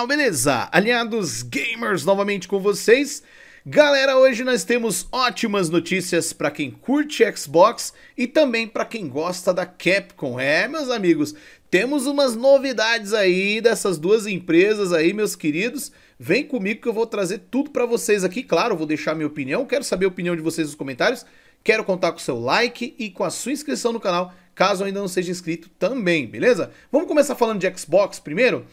canal, beleza? Aliados gamers novamente com vocês. Galera, hoje nós temos ótimas notícias para quem curte Xbox e também para quem gosta da Capcom. É, meus amigos, temos umas novidades aí dessas duas empresas aí, meus queridos. Vem comigo que eu vou trazer tudo para vocês aqui. Claro, vou deixar minha opinião, quero saber a opinião de vocês nos comentários. Quero contar com o seu like e com a sua inscrição no canal caso ainda não seja inscrito também, beleza? Vamos começar falando de Xbox primeiro?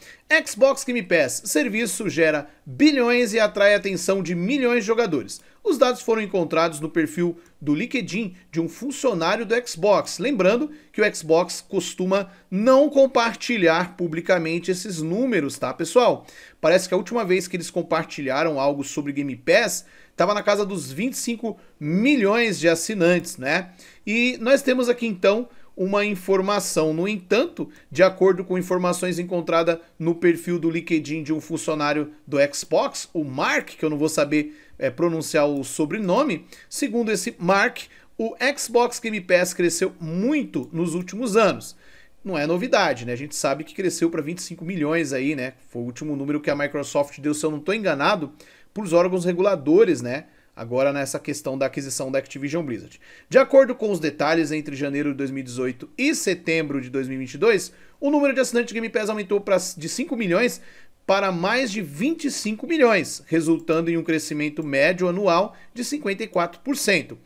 Xbox Game Pass, serviço gera bilhões e atrai a atenção de milhões de jogadores. Os dados foram encontrados no perfil do LinkedIn de um funcionário do Xbox. Lembrando que o Xbox costuma não compartilhar publicamente esses números, tá, pessoal? Parece que a última vez que eles compartilharam algo sobre Game Pass estava na casa dos 25 milhões de assinantes, né? E nós temos aqui então uma informação. No entanto, de acordo com informações encontradas no perfil do LinkedIn de um funcionário do Xbox, o Mark, que eu não vou saber é, pronunciar o sobrenome, segundo esse Mark, o Xbox Game Pass cresceu muito nos últimos anos não é novidade, né? A gente sabe que cresceu para 25 milhões aí, né? Foi o último número que a Microsoft deu, se eu não estou enganado, para os órgãos reguladores, né? agora nessa questão da aquisição da Activision Blizzard. De acordo com os detalhes, entre janeiro de 2018 e setembro de 2022, o número de assinantes de Game Pass aumentou pra, de 5 milhões para mais de 25 milhões, resultando em um crescimento médio anual de 54%.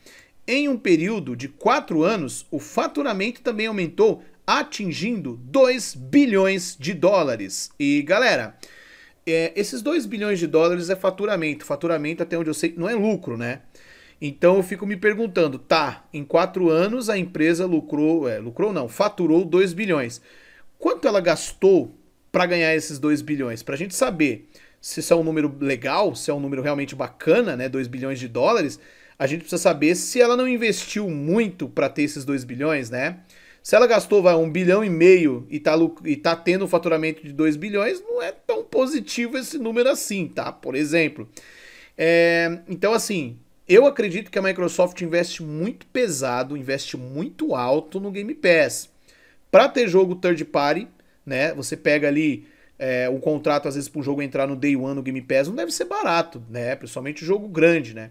Em um período de 4 anos, o faturamento também aumentou, atingindo 2 bilhões de dólares. E galera, é, esses 2 bilhões de dólares é faturamento. Faturamento, até onde eu sei, não é lucro, né? Então eu fico me perguntando, tá, em quatro anos a empresa lucrou, é, lucrou não, faturou 2 bilhões. Quanto ela gastou para ganhar esses 2 bilhões? Para a gente saber se isso é um número legal, se é um número realmente bacana, né, 2 bilhões de dólares, a gente precisa saber se ela não investiu muito para ter esses 2 bilhões, né? Se ela gastou vai, um bilhão e meio e tá, e tá tendo um faturamento de 2 bilhões, não é positivo esse número assim, tá? Por exemplo. É, então, assim, eu acredito que a Microsoft investe muito pesado, investe muito alto no Game Pass. Para ter jogo third party, né? Você pega ali é, um contrato, às vezes, para o jogo entrar no Day One no Game Pass, não deve ser barato, né? Principalmente jogo grande, né?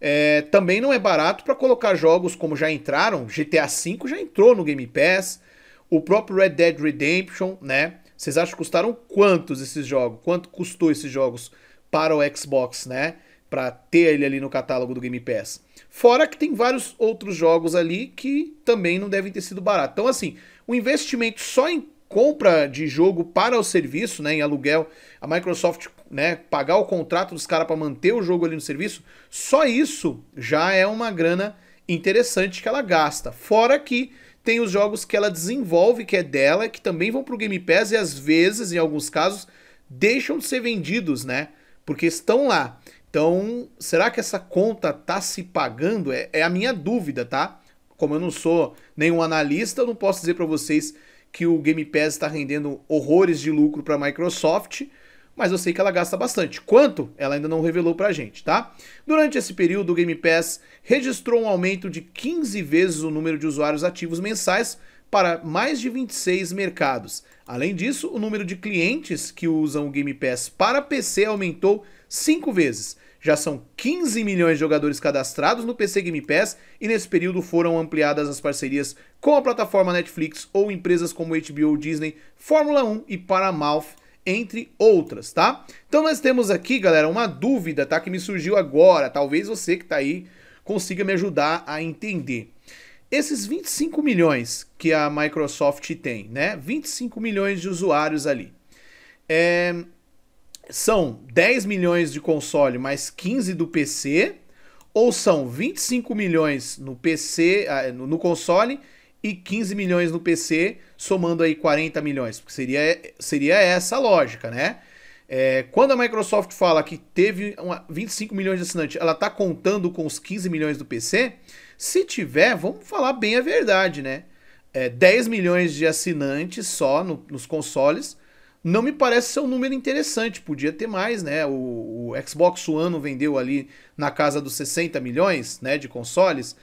É, também não é barato para colocar jogos como já entraram, GTA V já entrou no Game Pass, o próprio Red Dead Redemption, né? Vocês acham que custaram quantos esses jogos? Quanto custou esses jogos para o Xbox, né? Para ter ele ali no catálogo do Game Pass. Fora que tem vários outros jogos ali que também não devem ter sido barato. Então, assim, o investimento só em compra de jogo para o serviço, né, em aluguel, a Microsoft, né, pagar o contrato dos caras para manter o jogo ali no serviço, só isso já é uma grana interessante que ela gasta. Fora que tem os jogos que ela desenvolve, que é dela, que também vão para o Game Pass e às vezes, em alguns casos, deixam de ser vendidos, né? Porque estão lá. Então, será que essa conta tá se pagando? É, é a minha dúvida, tá? Como eu não sou nenhum analista, eu não posso dizer para vocês que o Game Pass está rendendo horrores de lucro para a Microsoft, mas eu sei que ela gasta bastante. Quanto? Ela ainda não revelou pra gente, tá? Durante esse período, o Game Pass registrou um aumento de 15 vezes o número de usuários ativos mensais para mais de 26 mercados. Além disso, o número de clientes que usam o Game Pass para PC aumentou 5 vezes. Já são 15 milhões de jogadores cadastrados no PC Game Pass e nesse período foram ampliadas as parcerias com a plataforma Netflix ou empresas como HBO Disney, Fórmula 1 e Paramount entre outras, tá? Então nós temos aqui, galera, uma dúvida, tá? Que me surgiu agora. Talvez você que tá aí consiga me ajudar a entender. Esses 25 milhões que a Microsoft tem, né? 25 milhões de usuários ali. É... São 10 milhões de console mais 15 do PC, ou são 25 milhões no PC, ah, no console e 15 milhões no PC, somando aí 40 milhões, porque seria, seria essa a lógica, né? É, quando a Microsoft fala que teve uma, 25 milhões de assinantes, ela está contando com os 15 milhões do PC? Se tiver, vamos falar bem a verdade, né? É, 10 milhões de assinantes só no, nos consoles não me parece ser um número interessante. Podia ter mais, né? O, o Xbox One vendeu ali na casa dos 60 milhões né, de consoles.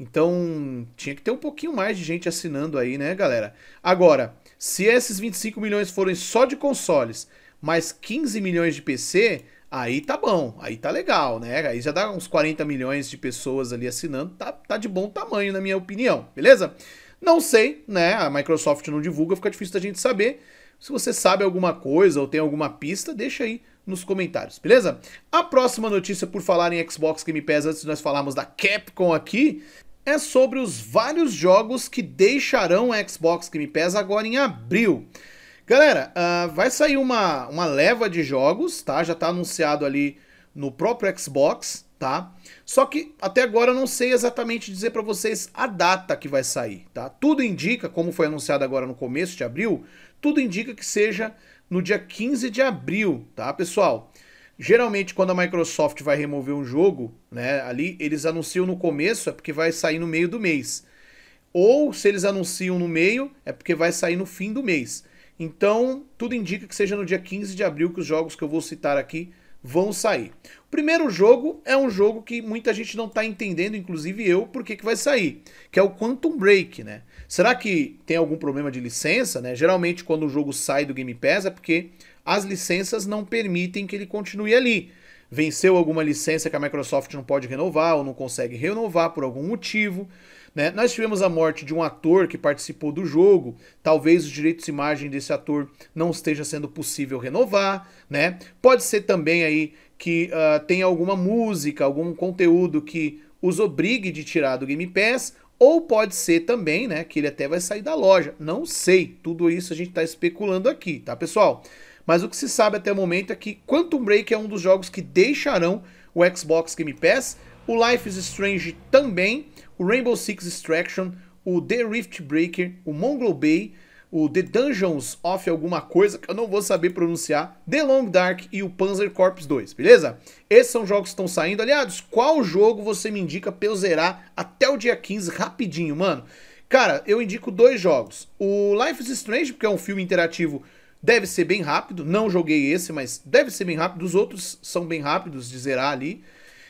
Então, tinha que ter um pouquinho mais de gente assinando aí, né, galera? Agora, se esses 25 milhões forem só de consoles, mais 15 milhões de PC, aí tá bom, aí tá legal, né? Aí já dá uns 40 milhões de pessoas ali assinando, tá, tá de bom tamanho, na minha opinião, beleza? Não sei, né? A Microsoft não divulga, fica difícil da gente saber. Se você sabe alguma coisa ou tem alguma pista, deixa aí nos comentários, beleza? A próxima notícia por falar em Xbox Game Pass, antes de nós falarmos da Capcom aqui, é sobre os vários jogos que deixarão o Xbox Game Pass agora em abril. Galera, uh, vai sair uma, uma leva de jogos, tá? Já tá anunciado ali no próprio Xbox, tá? Só que até agora eu não sei exatamente dizer para vocês a data que vai sair, tá? Tudo indica, como foi anunciado agora no começo de abril, tudo indica que seja no dia 15 de abril, tá, pessoal? Geralmente, quando a Microsoft vai remover um jogo, né, ali, eles anunciam no começo, é porque vai sair no meio do mês. Ou, se eles anunciam no meio, é porque vai sair no fim do mês. Então, tudo indica que seja no dia 15 de abril que os jogos que eu vou citar aqui vão sair. O primeiro jogo é um jogo que muita gente não está entendendo, inclusive eu, por que, que vai sair, que é o Quantum Break, né? Será que tem algum problema de licença, né? Geralmente, quando o jogo sai do Game Pass, é porque as licenças não permitem que ele continue ali. Venceu alguma licença que a Microsoft não pode renovar ou não consegue renovar por algum motivo. Né? Nós tivemos a morte de um ator que participou do jogo, talvez os direitos de imagem desse ator não esteja sendo possível renovar. Né? Pode ser também aí que uh, tenha alguma música, algum conteúdo que os obrigue de tirar do Game Pass, ou pode ser também, né, que ele até vai sair da loja. Não sei, tudo isso a gente está especulando aqui, tá, pessoal? mas o que se sabe até o momento é que Quantum Break é um dos jogos que deixarão o Xbox Game Pass, o Life is Strange também, o Rainbow Six Extraction, o The Rift Breaker, o Mongol Bay, o The Dungeons of alguma coisa que eu não vou saber pronunciar, The Long Dark e o Panzer Corps 2, beleza? Esses são jogos que estão saindo. Aliados, qual jogo você me indica pra eu zerar até o dia 15 rapidinho, mano? Cara, eu indico dois jogos. O Life is Strange, porque é um filme interativo Deve ser bem rápido, não joguei esse, mas deve ser bem rápido. Os outros são bem rápidos de zerar ali.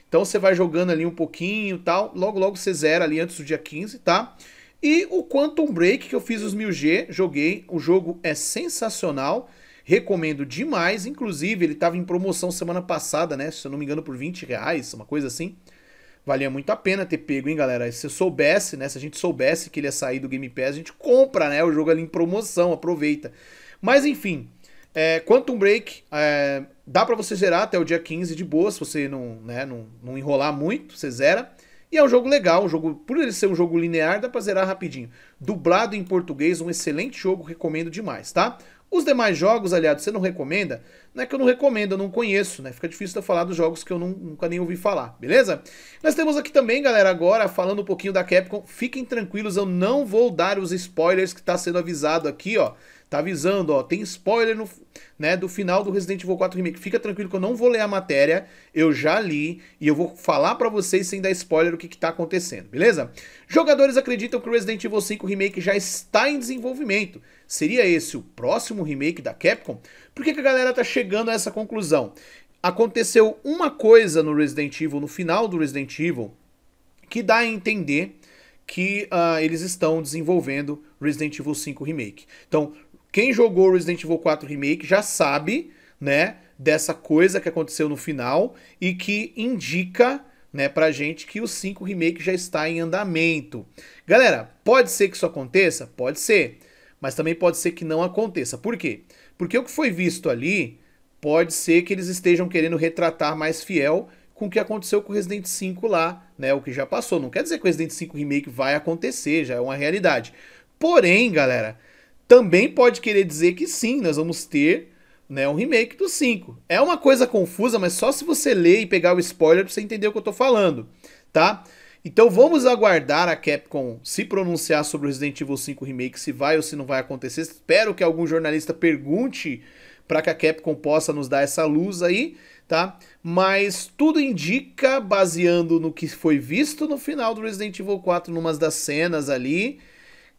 Então você vai jogando ali um pouquinho tal. Logo, logo você zera ali antes do dia 15, tá? E o Quantum Break, que eu fiz os 1000G, joguei. O jogo é sensacional. Recomendo demais. Inclusive, ele estava em promoção semana passada, né? Se eu não me engano, por 20 reais, uma coisa assim. Valia muito a pena ter pego, hein, galera? Se eu soubesse, né? Se a gente soubesse que ele ia sair do Game Pass, a gente compra, né? O jogo ali em promoção, aproveita. Mas enfim, é, Quantum Break é, dá para você zerar até o dia 15 de boa, se você não, né, não, não enrolar muito, você zera. E é um jogo legal, um jogo, por ele ser um jogo linear, dá pra zerar rapidinho. Dublado em português, um excelente jogo, recomendo demais, tá? Os demais jogos, aliás, você não recomenda? Não é que eu não recomendo, eu não conheço, né? Fica difícil eu falar dos jogos que eu não, nunca nem ouvi falar, beleza? Nós temos aqui também, galera, agora falando um pouquinho da Capcom. Fiquem tranquilos, eu não vou dar os spoilers que tá sendo avisado aqui, ó. Tá avisando, ó, tem spoiler no, né, do final do Resident Evil 4 Remake. Fica tranquilo que eu não vou ler a matéria, eu já li e eu vou falar para vocês sem dar spoiler o que, que tá acontecendo, beleza? Jogadores acreditam que o Resident Evil 5 Remake já está em desenvolvimento. Seria esse o próximo remake da Capcom? Por que, que a galera tá chegando a essa conclusão? Aconteceu uma coisa no Resident Evil, no final do Resident Evil, que dá a entender que uh, eles estão desenvolvendo Resident Evil 5 Remake. Então, quem jogou Resident Evil 4 Remake já sabe, né, dessa coisa que aconteceu no final e que indica, né, pra gente que o 5 Remake já está em andamento. Galera, pode ser que isso aconteça? Pode ser. Mas também pode ser que não aconteça. Por quê? Porque o que foi visto ali pode ser que eles estejam querendo retratar mais fiel com o que aconteceu com o Resident 5 lá, né, o que já passou. Não quer dizer que o Resident 5 Remake vai acontecer, já é uma realidade. Porém, galera, também pode querer dizer que sim, nós vamos ter né, um remake do 5. É uma coisa confusa, mas só se você ler e pegar o spoiler pra você entender o que eu tô falando, tá? Então vamos aguardar a Capcom se pronunciar sobre o Resident Evil 5 Remake, se vai ou se não vai acontecer. Espero que algum jornalista pergunte para que a Capcom possa nos dar essa luz aí, tá? Mas tudo indica, baseando no que foi visto no final do Resident Evil 4, numas das cenas ali,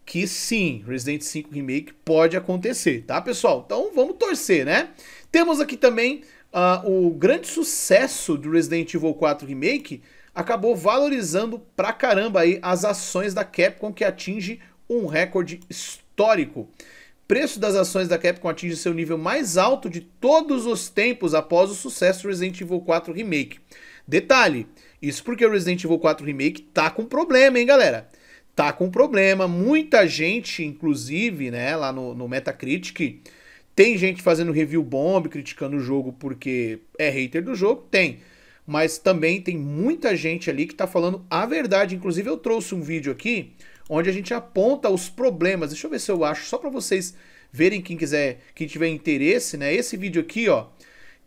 que sim, Resident 5 Remake pode acontecer, tá, pessoal? Então vamos torcer, né? Temos aqui também uh, o grande sucesso do Resident Evil 4 Remake acabou valorizando pra caramba aí as ações da Capcom que atinge um recorde histórico. Preço das ações da Capcom atinge seu nível mais alto de todos os tempos após o sucesso do Resident Evil 4 Remake. Detalhe, isso porque o Resident Evil 4 Remake tá com problema, hein, galera? tá com problema. Muita gente, inclusive, né, lá no, no Metacritic, tem gente fazendo review bomb, criticando o jogo porque é hater do jogo, tem. Mas também tem muita gente ali que tá falando a verdade. Inclusive, eu trouxe um vídeo aqui onde a gente aponta os problemas. Deixa eu ver se eu acho, só para vocês verem quem quiser, quem tiver interesse, né? Esse vídeo aqui, ó,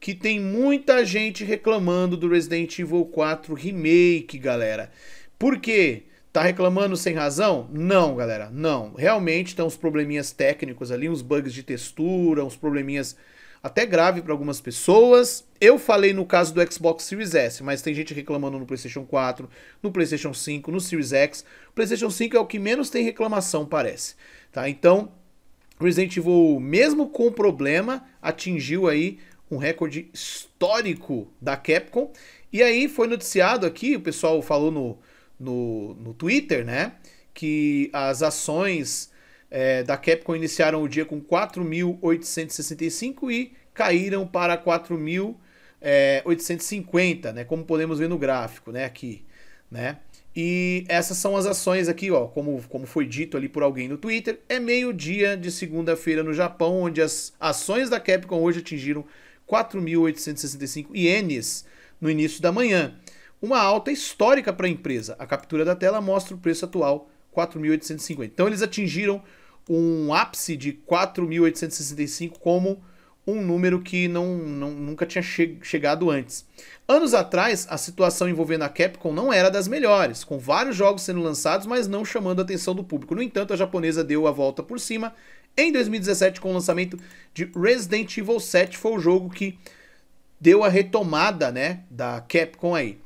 que tem muita gente reclamando do Resident Evil 4 Remake, galera. Por quê? Porque Tá reclamando sem razão? Não, galera, não. Realmente tem uns probleminhas técnicos ali, uns bugs de textura, uns probleminhas até grave para algumas pessoas. Eu falei no caso do Xbox Series S, mas tem gente reclamando no PlayStation 4, no PlayStation 5, no Series X. O PlayStation 5 é o que menos tem reclamação, parece. Tá? Então, Resident Evil, mesmo com problema, atingiu aí um recorde histórico da Capcom. E aí foi noticiado aqui, o pessoal falou no no, no Twitter, né? Que as ações é, da Capcom iniciaram o dia com 4.865 e caíram para 4.850, é, né? Como podemos ver no gráfico, né? Aqui, né? E essas são as ações aqui, ó, como, como foi dito ali por alguém no Twitter. É meio-dia de segunda-feira no Japão, onde as ações da Capcom hoje atingiram 4.865 ienes no início da manhã uma alta histórica para a empresa. A captura da tela mostra o preço atual, 4.850. Então eles atingiram um ápice de 4.865 como um número que não, não nunca tinha che chegado antes. Anos atrás, a situação envolvendo a Capcom não era das melhores, com vários jogos sendo lançados, mas não chamando a atenção do público. No entanto, a japonesa deu a volta por cima em 2017 com o lançamento de Resident Evil 7, foi o jogo que deu a retomada, né, da Capcom aí.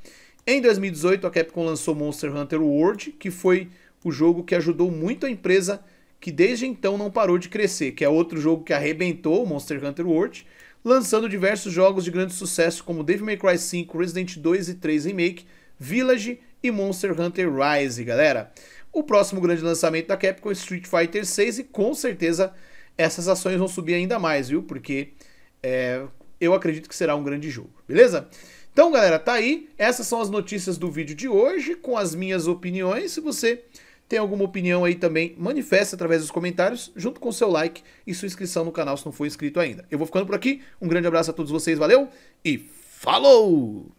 Em 2018, a Capcom lançou Monster Hunter World, que foi o jogo que ajudou muito a empresa, que desde então não parou de crescer, que é outro jogo que arrebentou Monster Hunter World, lançando diversos jogos de grande sucesso como Devil May Cry 5, Resident 2 e 3 Remake, Village e Monster Hunter Rise, galera. O próximo grande lançamento da Capcom é Street Fighter 6 e com certeza essas ações vão subir ainda mais, viu? Porque é, eu acredito que será um grande jogo, beleza? Então, galera, tá aí. Essas são as notícias do vídeo de hoje, com as minhas opiniões. Se você tem alguma opinião aí também, manifesta através dos comentários, junto com o seu like e sua inscrição no canal se não for inscrito ainda. Eu vou ficando por aqui. Um grande abraço a todos vocês, valeu e falou!